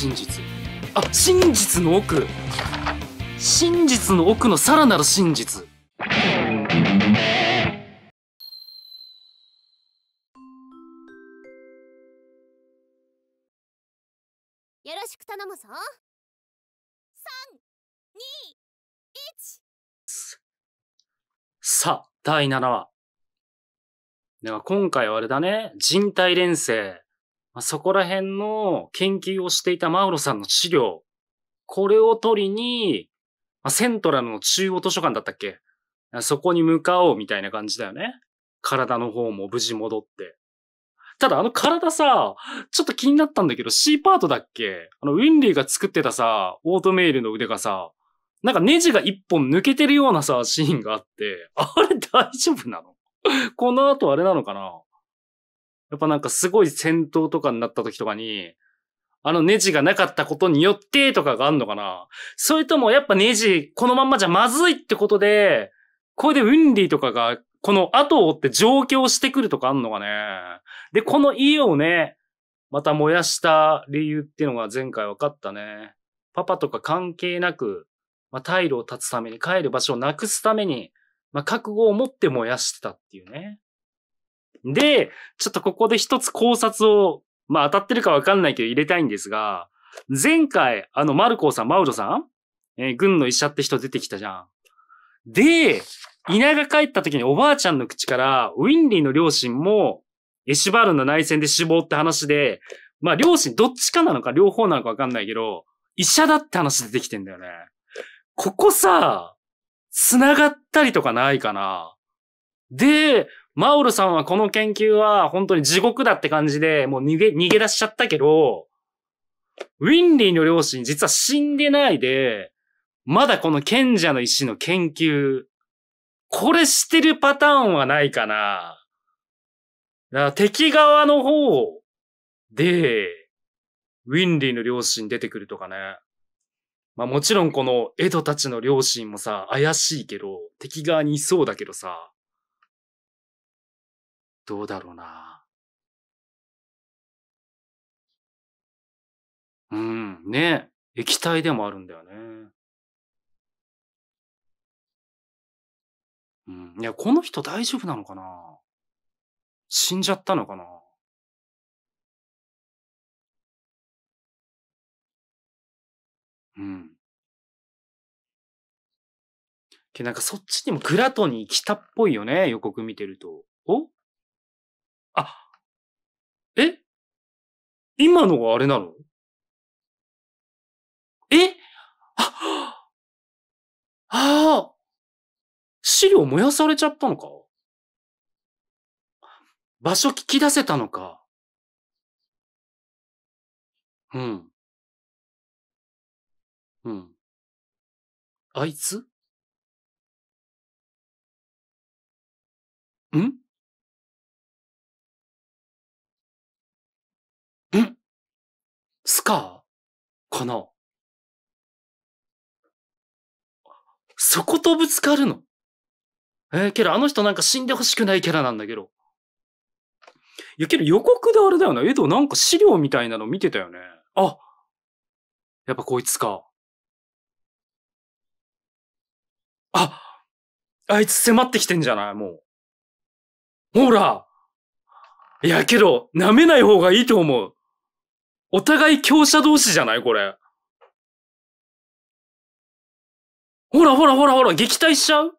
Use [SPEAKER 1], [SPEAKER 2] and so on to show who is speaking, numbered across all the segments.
[SPEAKER 1] 真実あ真実の奥真実の奥のさ
[SPEAKER 2] らなる真実よろしく頼むぞ321さあ第7話では
[SPEAKER 1] 今回はあれだね人体錬成まあ、そこら辺の研究をしていたマウロさんの資料、これを取りに、まあ、セントラルの中央図書館だったっけそこに向かおうみたいな感じだよね。体の方も無事戻って。ただあの体さ、ちょっと気になったんだけど C パートだっけあのウィンリーが作ってたさ、オートメイルの腕がさ、なんかネジが一本抜けてるようなさ、シーンがあって、あれ大丈夫なのこの後あれなのかなやっぱなんかすごい戦闘とかになった時とかに、あのネジがなかったことによってとかがあんのかなそれともやっぱネジこのまんまじゃまずいってことで、これでウンディとかがこの後を追って上京してくるとかあんのかねで、この家をね、また燃やした理由っていうのが前回分かったね。パパとか関係なく、まあ、退路を断つために帰る場所をなくすために、まあ、覚悟を持って燃やしてたっていうね。で、ちょっとここで一つ考察を、まあ当たってるかわかんないけど入れたいんですが、前回、あの、マルコーさん、マウロさん、えー、軍の医者って人出てきたじゃん。で、稲が帰った時におばあちゃんの口から、ウィンリーの両親も、エシュバルの内戦で死亡って話で、まあ両親どっちかなのか両方なのかわかんないけど、医者だって話出てきてんだよね。ここさ、繋がったりとかないかな。で、マオルさんはこの研究は本当に地獄だって感じで、もう逃げ、逃げ出しちゃったけど、ウィンリーの両親実は死んでないで、まだこの賢者の石の研究、これしてるパターンはないかな。だから敵側の方で、ウィンリーの両親出てくるとかね。まあもちろんこのエドたちの両親もさ、怪
[SPEAKER 2] しいけど、敵側にいそうだけどさ、どうだろうな。うん、ね。液体でもあるんだよね。うん。いや、この人大丈夫なのかな死んじゃったのかなうん。けなんかそっちにもグラトに来たっぽいよね、予告見てると。おあ、え今のがあれなのえ あ、ああ、資料燃やされちゃったのか場所聞き出せたのかうん。うん。あいつんかかなそことぶつかるのえー、けどあの人なんか死んでほしくないキャラなんだけど。
[SPEAKER 1] いやけど予告であれだよな、江戸なんか資料みたいなの見てたよね。あ
[SPEAKER 2] やっぱこいつか。ああいつ迫ってきてんじゃないもう。ほらいやけど、舐めない方がいいと思う。お互い強者同士じゃないこれ。ほらほらほらほら、撃退しちゃう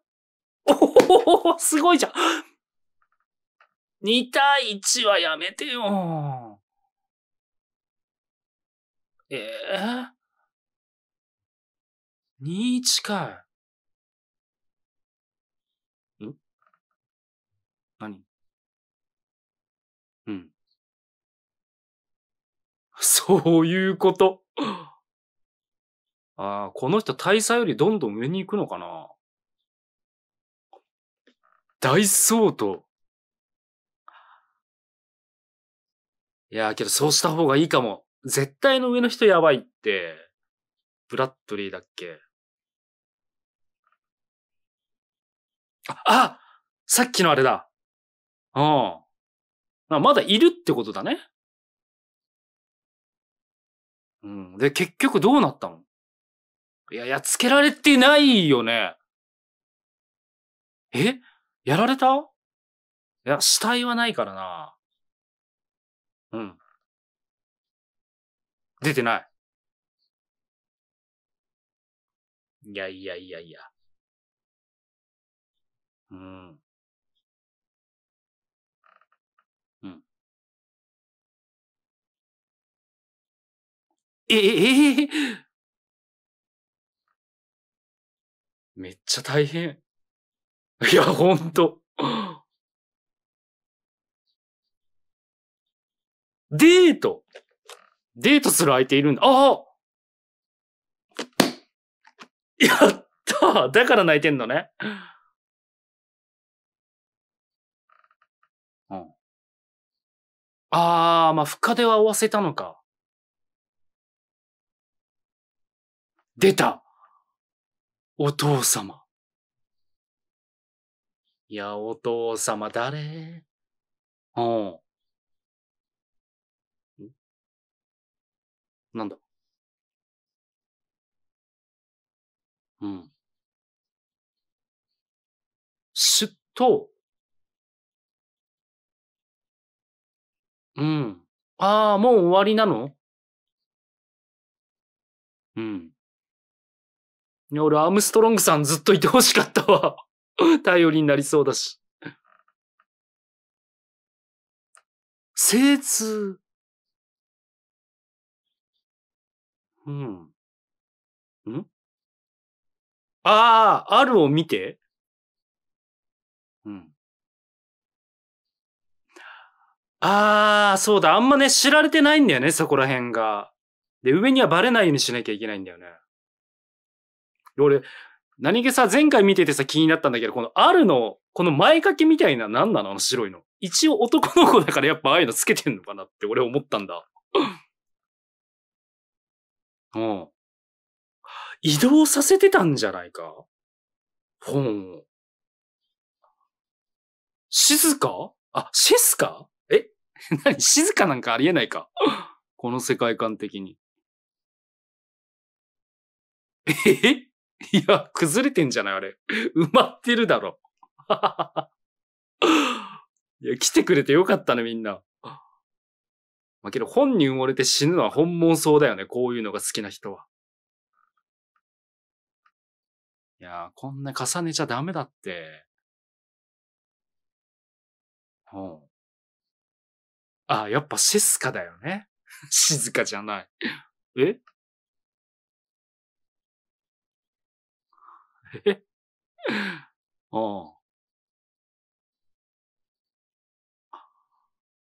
[SPEAKER 2] おおすごいじゃん。2対1はやめてよ。ええー、?21 かい。ん何 そういうこ
[SPEAKER 1] と。ああ、この人大佐よりどんどん上に行くのかな
[SPEAKER 2] 大相当。いやーけどそうした方がいいかも。絶対の上の人やばいって。ブラッドリーだっけあ、あさっきのあれだ。うん。まだいるってことだね。うん。で、結局どうなったのいや、やっつけられてないよね。えやられたいや、死体はないからな。うん。出てない。いやいやいやいや。うん。ええー、めっちゃ大変。いや、ほんと。デートデートする相手いるんだ。あやっただから泣いてんのね。うん。あまあ、深手は負わせたのか。出たお父様。いや、お父様誰うん。なんだうん。すっと、うん。ああ、もう終わりなのうん。俺、アームストロングさんずっといてほしかったわ。頼りになりそうだし。精通。うん。んああ、あるを見て。うん。
[SPEAKER 1] ああ、そうだ。あんまね、知られてないんだよね、そこら辺が。で、上にはバレないようにしなきゃいけないんだよね。俺、何気さ、前回見ててさ、気になったんだけど、このあるの、この前掛けみたいな、何なのあの白いの。一応男の子だからやっぱああいうのつけてんのかなって俺思ったんだ。
[SPEAKER 2] うん。移動させてたんじゃないか。ほん。静かあ、シェス
[SPEAKER 1] かえ 何静かなんかありえないか。この世界観的に。えいや、崩れてんじゃないあれ。埋まってるだろ。いや、来てくれてよかったね、みんな。まあ、けど本に埋もれて死ぬのは本物そうだよね、こう
[SPEAKER 2] いうのが好きな人は。いやー、こんな重ねちゃダメだって。うん。あ、やっぱシスカだよね。静かじゃない。ええ ああ。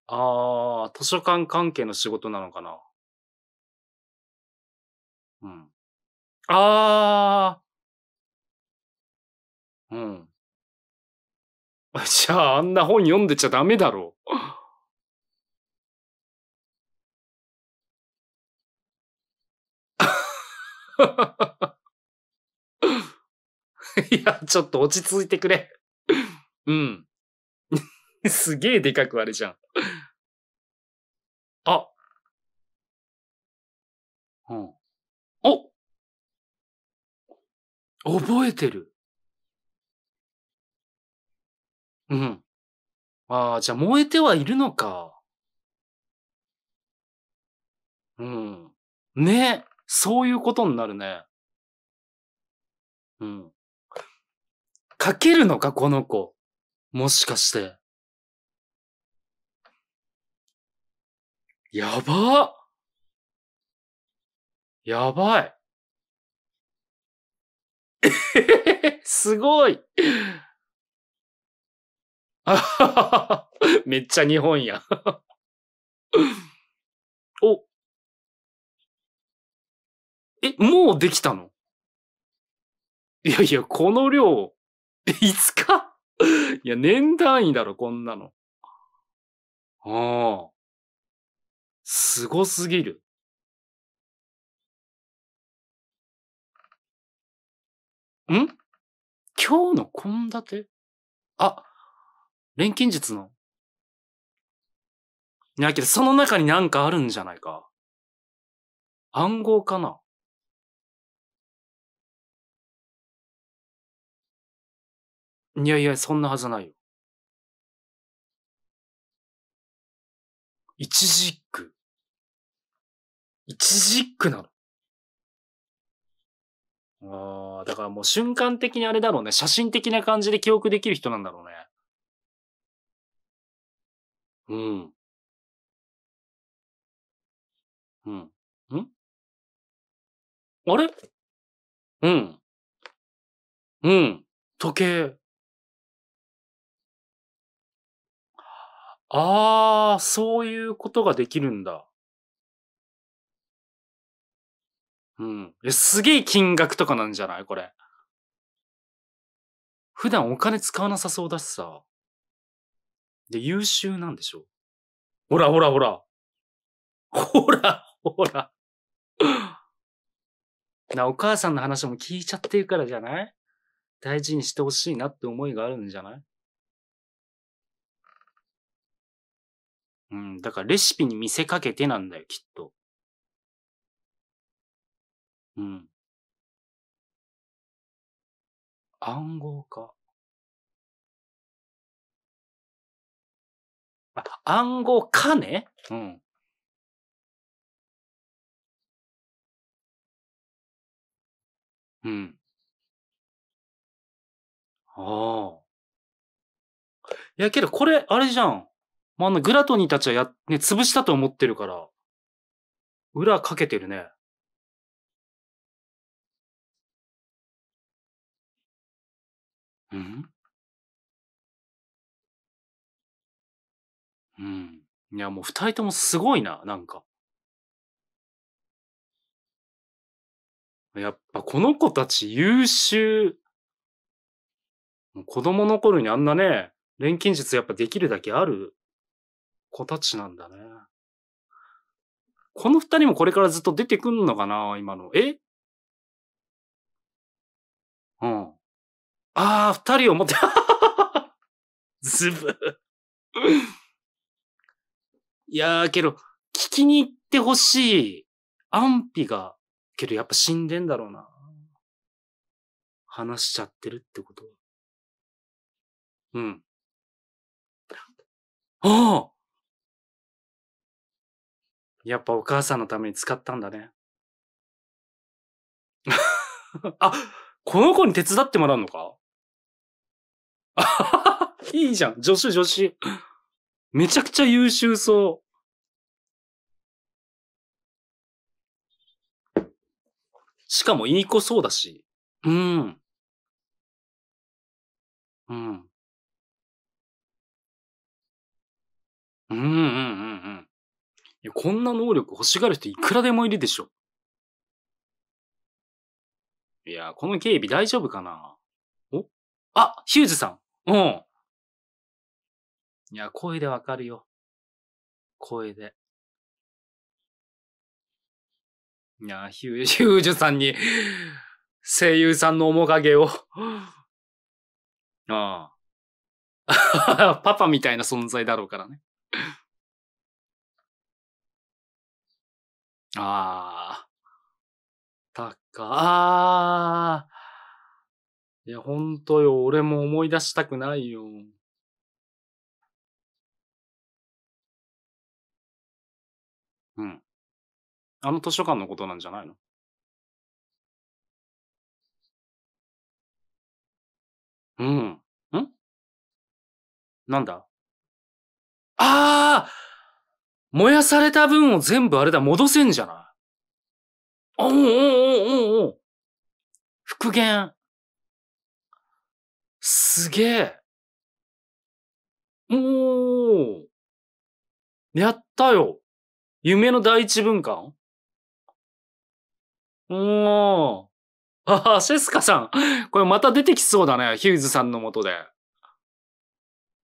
[SPEAKER 2] ああ、図書館関係の仕事なのかな。うん。ああ。うん。じゃあ、あんな本読んでちゃダメだろう。
[SPEAKER 1] いや、
[SPEAKER 2] ちょっと落ち着いてくれ。うん。すげえでかくあれじゃん。あ。うん。お覚えてる。うん。ああ、じゃあ燃えてはいるのか。うん。ねそういうことになるね。うん。書けるのか、この子。もしかして。やばやばい。すごいあはははめっちゃ日本や お。え、もうできたのいやいや、この量。いつか いや、年単位だろ、こんなの。ああ。すごすぎる。ん今日の献立あ、錬金術の。いやけど、その中に何かあるんじゃないか。暗号かないやいや、そんなはずないよ。一時一句。一時っ句なの。ああ、だからもう瞬間的にあれだろうね。写真的な感じで記憶できる人なんだろうね。うん。うん。んあれうん。うん。時計。ああ、そういうことができるんだ。うん。え、すげえ金額とかなんじゃないこれ。
[SPEAKER 1] 普段お金使わなさそうだしさ。で、優秀なんでしょほらほらほら。ほらほら。な、お母さんの話も聞いちゃってるからじゃない大事にしてほしいなって思いがあるんじゃない
[SPEAKER 2] うん、だからレシピに見せかけてなんだよ、きっと。うん。暗号化。あ、暗号化ねうん。うん。ああ。いやけどこれ、あれじゃん。まあ、あの、グラトニーたちはや、ね、潰したと思ってるから、裏かけてるね。うんうん。いや、もう二人ともすごいな、なんか。やっぱこの子たち優秀。
[SPEAKER 1] 子供の頃にあんなね、錬金術やっぱできるだけある
[SPEAKER 2] 子たちなんだね。この二人もこれからずっと出てくんのかな今の。えうん。ああ、二人を持って、ずぶ。
[SPEAKER 1] いやー、けど、聞きに行ってほしい。安否が、
[SPEAKER 2] けどやっぱ死んでんだろうな。話しちゃってるってことは。うん。ああやっぱお母さんのために使ったんだね。あ、この子に手伝ってもらうのか いいじゃん。助手助手。めちゃくちゃ優秀そう。しかもいい子そうだし。うん。うん。うんうんうんうん。いや、こんな能力欲しがる人いくらでもいるでしょ。いや、この警備大丈夫かなおあ、ヒューズさんうん。いや、声でわかるよ。声で。いや、ヒュー、ヒュージュさんに声優さんの面影をああ。パパみたいな存在だろうからねああ。たか、ああ。いや、ほんとよ。俺も思い出したくないよ。うん。あの図書館のことなんじゃないのうん。んなんだ燃やされた分を全部あれだ、戻せんじゃないおおうおうおんお復元。すげえ。おー。やったよ。夢の第一文化
[SPEAKER 1] おー。ああ、シェスカさん。これまた出てきそうだね。ヒューズさんのもとで。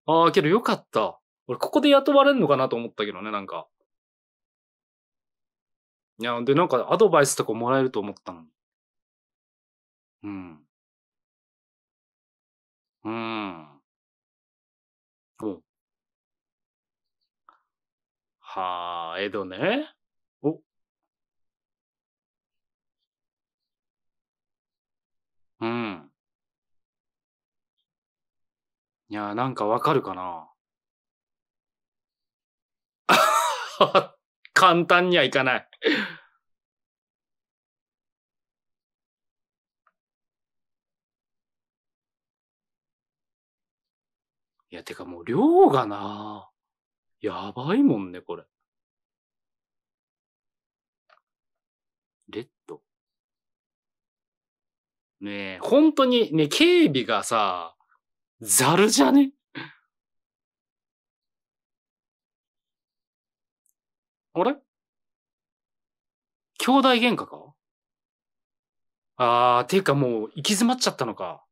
[SPEAKER 1] ああ、けどよかった。俺、ここで雇われる
[SPEAKER 2] のかなと思ったけどね、なんか。いや、で、なんかアドバイスとかもらえると思ったのに。うん。うん。うん。はあ、江戸ね。お。うん。いや、なんかわかるかな。
[SPEAKER 1] 簡単にはいかない
[SPEAKER 2] いや、てかもう量がな
[SPEAKER 1] やばいもんね、これ。レッド。ねえ、本当にね、警備が
[SPEAKER 2] さ、ザルじゃねあれ兄弟喧嘩
[SPEAKER 1] かあー、ていうかもう行き詰まっちゃったのか。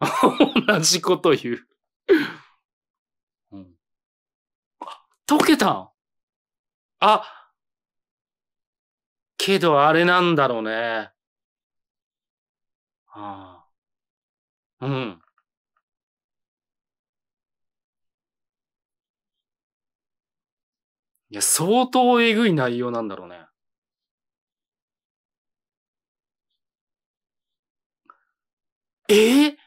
[SPEAKER 1] 同じこと言ううん。あ、溶けたんあ、けどあれなんだろうね。ああ。うん。いや、相当えぐい内容なんだろうね。
[SPEAKER 2] ええー、っ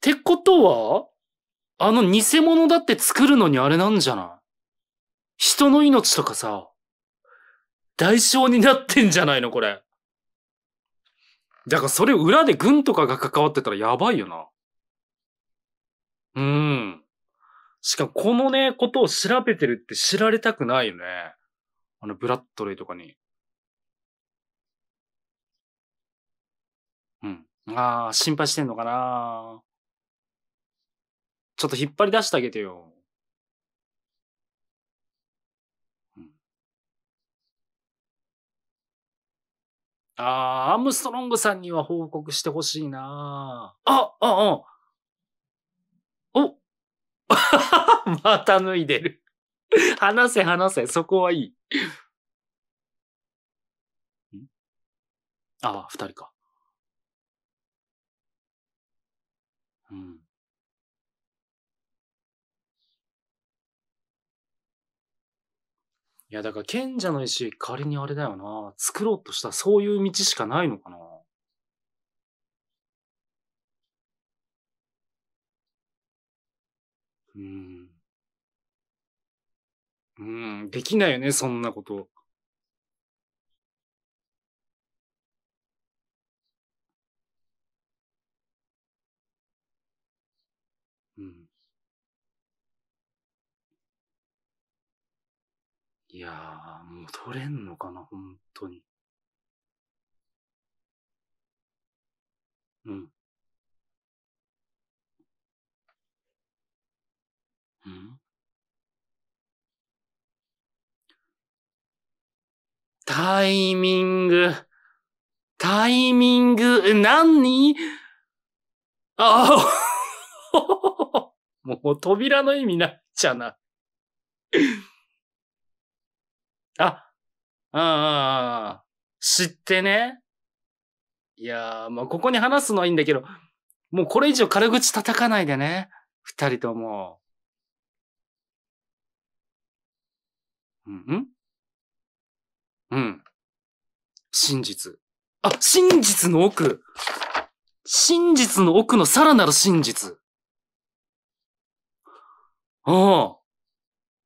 [SPEAKER 2] てことは、あの偽物だって作
[SPEAKER 1] るのにあれなんじゃない人の命とかさ、代償になってんじゃないのこれ。だからそれ裏で軍とかが関わってたらやばいよな。うん。しかもこのね、ことを調べてるって知られたくないよね。あの、ブラッドレイとかに。うん。ああ、心配してんのかなちょっと引っ張り出してあげてよ。うん、ああ、アームストロングさんには報告してほしいなあ、あ、あ、また脱いでる。話せ話せ、そこはいい。
[SPEAKER 2] ああ、二人か。うん。いや、だから賢者の石、仮にあれ
[SPEAKER 1] だよな。作ろうとしたそういう道しかないのかな。
[SPEAKER 2] うん。うん、できないよね、そんなこと。うん。いやー、もうれんのかな、本当に。うん。
[SPEAKER 1] タイミング。タイミング、何ああ もう扉の意味なっちゃな。あ、ああ、知ってね。いやー、まあ、ここに話すのはいいんだけど、もうこれ以上軽口叩かないでね。二人とも。
[SPEAKER 2] うん、うんうん。真実。あ、真実の奥真
[SPEAKER 1] 実の奥のさらなる真実。ああ。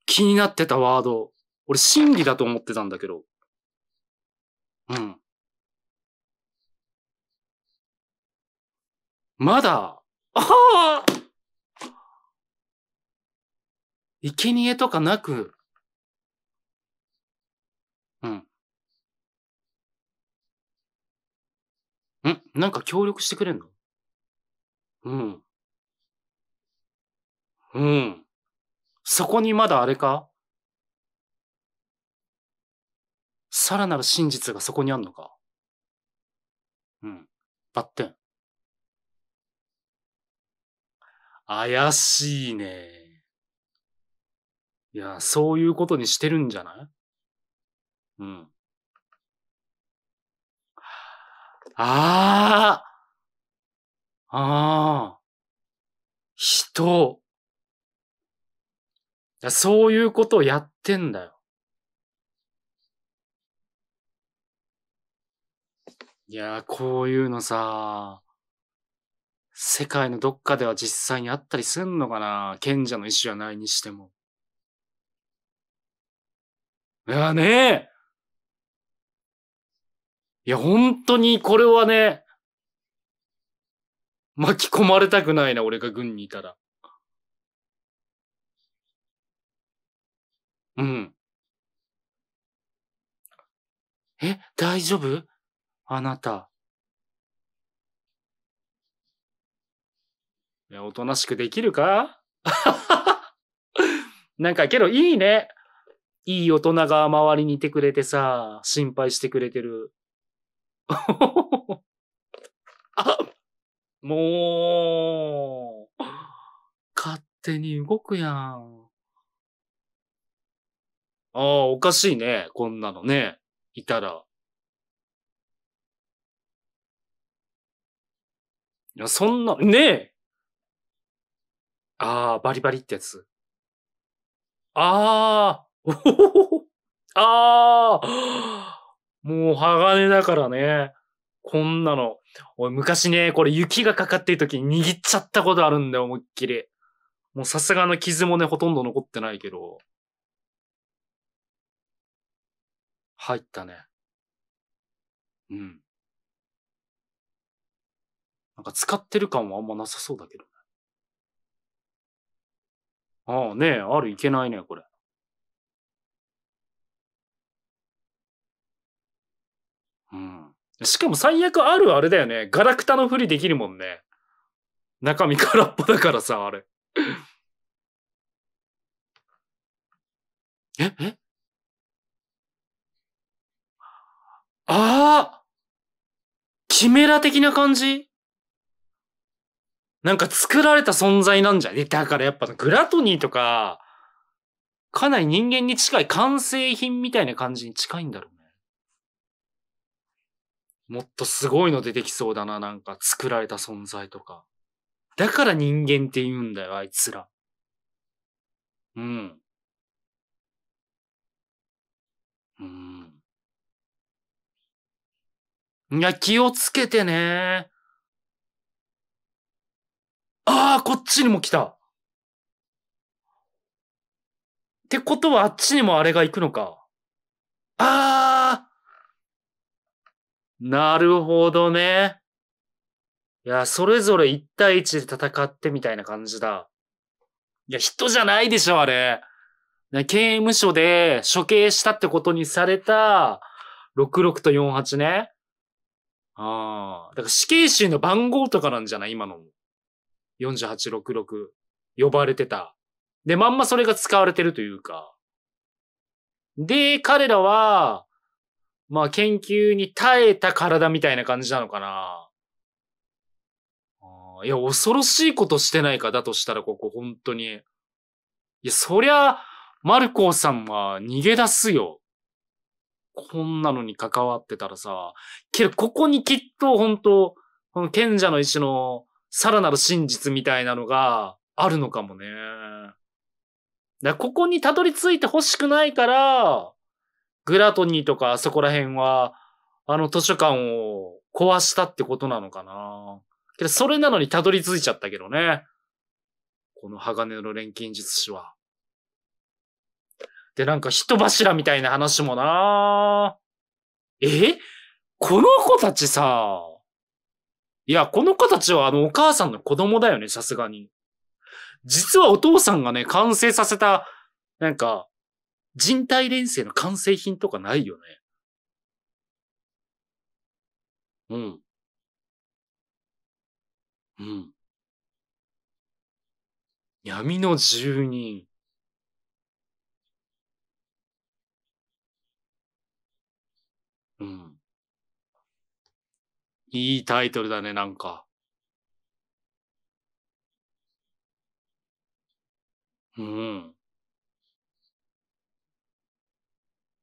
[SPEAKER 1] 気になってたワード。俺、真理だと思ってたんだけど。
[SPEAKER 2] うん。まだ、ああ
[SPEAKER 1] 生贄とかなく、うん。
[SPEAKER 2] んなんか協力してくれんのうん。うん。
[SPEAKER 1] そこにまだあれかさらなる真実がそこにあんのかうん。バッテン。怪しいね。いや、そういうことにしてるんじゃない
[SPEAKER 2] うん。ああああ人
[SPEAKER 1] いや。そういうことをやってんだよ。いやこういうのさ、世界のどっかでは実際にあったりすんのかな賢者の意じはないにして
[SPEAKER 2] も。いやねえいや、本当にこれはね、
[SPEAKER 1] 巻き込まれたくないな、俺が軍にいたら。うん。え、大丈夫あなた。いや、おとなしくできるか なんかけどいいね。いい大人が周りにいてくれてさ、心配してくれてる。あ もう、勝手に動くやん。ああ、おかしいね。こんなのね。いた
[SPEAKER 2] ら。いや、そんな、ねえ。ああ、バリバリってやつ。
[SPEAKER 1] あ あ、おほほほ。ああ、もう鋼だからね。こんなの。い、昔ね、これ雪がかかってる時に握っちゃったことあるんだよ、思いっきり。もうさすがの傷もね、ほとんど残
[SPEAKER 2] ってないけど。入ったね。うん。なんか使
[SPEAKER 1] ってる感はあんまなさそうだけどね。ああねえ、あるいけないね、これ。うん。しかも最悪あるあれだよね。ガラクタのふりできるもんね。
[SPEAKER 2] 中身空っぽだからさ、あれ。ええああキメラ的な感じ
[SPEAKER 1] なんか作られた存在なんじゃねだからやっぱグラトニーとか、かなり人間に近い完成品みたいな感じに近いんだろう。もっとすごいの出てきそうだな、なんか作られた存在とか。だから人間って言うんだよ、あいつら。
[SPEAKER 2] うん。うん。いや、気をつけてね。
[SPEAKER 1] ああ、こっちにも来た。ってことはあっちにもあれが行くのか。ああなるほどね。いや、それぞれ1対1で戦ってみたいな感じだ。いや、人じゃないでしょ、あれ。刑務所で処刑したってことにされた、66と48ね。ああ。だから死刑囚の番号とかなんじゃない今の。4866。呼ばれてた。で、まんまそれが使われてるというか。で、彼らは、まあ研究に耐えた体みたいな感じなのかな。いや、恐ろしいことしてないか、だとしたらここ、本当に。いや、そりゃ、マルコーさんは逃げ出すよ。こんなのに関わってたらさ。けど、ここにきっと、本当この賢者の石のさらなる真実みたいなのがあるのかもね。だここにたどり着いてほしくないから、グラトニーとかあそこら辺は、あの図書館を壊したってことなのかな。けど、それなのにたどり着いちゃったけどね。この鋼の錬金術師は。で、なんか人柱みたいな話もなえこの子たちさ、いや、この子たちはあのお母さんの子供だよね、さすがに。実はお父さんがね、完成させた、なんか、人体錬成の完成品とかないよね。
[SPEAKER 2] うん。うん。闇の住人。
[SPEAKER 1] うん。いいタイトルだね、なんか。うん。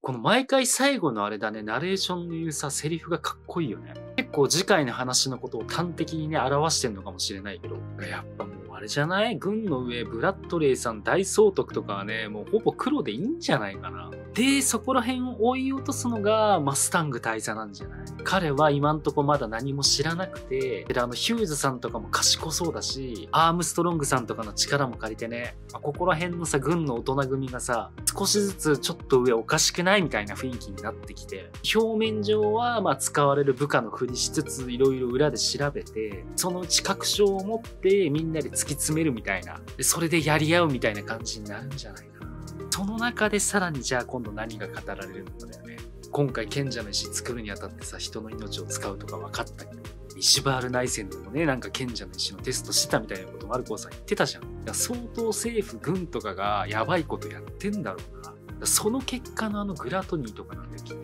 [SPEAKER 1] この毎回最後のあれだね、ナレーションの言うさ、セリフがかっこいいよね。結構次回の話のことを端的にね、表してんのかもしれないけど、やっぱもうあれじゃない軍の上、ブラッドレイさん大総督とかはね、もうほぼ黒でいいんじゃないかな。で、そこら辺を追い落とすのがマスタング大佐なんじゃない彼は今んとこまだ何も知らなくて、で、あの、ヒューズさんとかも賢そうだし、アームストロングさんとかの力も借りてね、ここら辺のさ、軍の大人組がさ、少しずつちょっと上おかしくないみたいな雰囲気になってきて、表面上は、まあ、使われる部下のふりしつつ、いろいろ裏で調べて、そのうち確証を持ってみんなで突き詰めるみたいな、それでやり合うみたいな感じになるんじゃないその中でさらにじゃあ今度何が語られるのかだよね今回賢者の石作るにあたってさ人の命を使うとか分かったけど石原内戦でもねなんか賢者の石のテストしてたみたいなことマルコさん言ってたじゃん相当政府軍とかがやばいことやってんだろうなその結果のあのグラトニーとかなんだきっ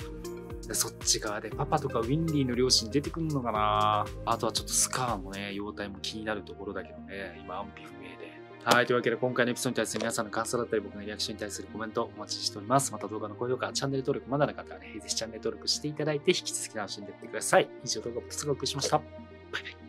[SPEAKER 1] とそっち側でパパとかウィンリーの両親出てくるのかなあとはちょっとスカーもね容体も気になるところだけどね今安否不明ではい。というわけで、今回のエピソードに対する皆さんの感想だったり、僕のリアクションに対するコメントお待ちしております。また動画の高評価、チャンネル登録まだの方はね、ぜひチャンネル登録していただいて、引き続き楽しんでいってください。以上、動画をご視聴しました。バイバイ。